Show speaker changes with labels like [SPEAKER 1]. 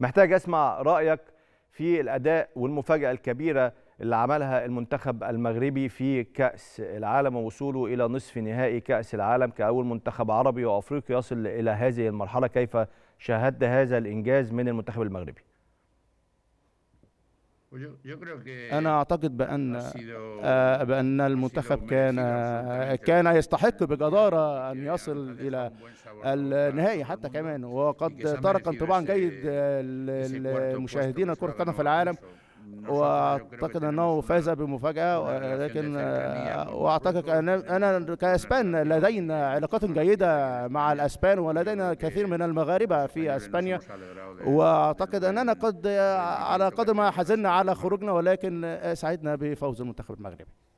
[SPEAKER 1] محتاج اسمع رايك في الاداء والمفاجاه الكبيره اللي عملها المنتخب المغربي في كاس العالم ووصوله الى نصف نهائي كاس العالم كاول منتخب عربي وافريقي يصل الى هذه المرحله كيف شاهدت هذا الانجاز من المنتخب المغربي أنا أعتقد بأن
[SPEAKER 2] آه، بأن المنتخب كان آه، كان يستحق بجدارة أن يصل إلى النهائي حتى كمان وقد ترك انطباعا جيد للمشاهدين كرة القدم في العالم واعتقد انه فاز بمفاجاه ولكن آه، آه، واعتقد انا كاسبان لدينا علاقات جيده مع الاسبان ولدينا كثير من المغاربه في اسبانيا واعتقد
[SPEAKER 3] اننا قد على قدر ما حزنا على خروجنا ولكن سعدنا بفوز المنتخب المغربي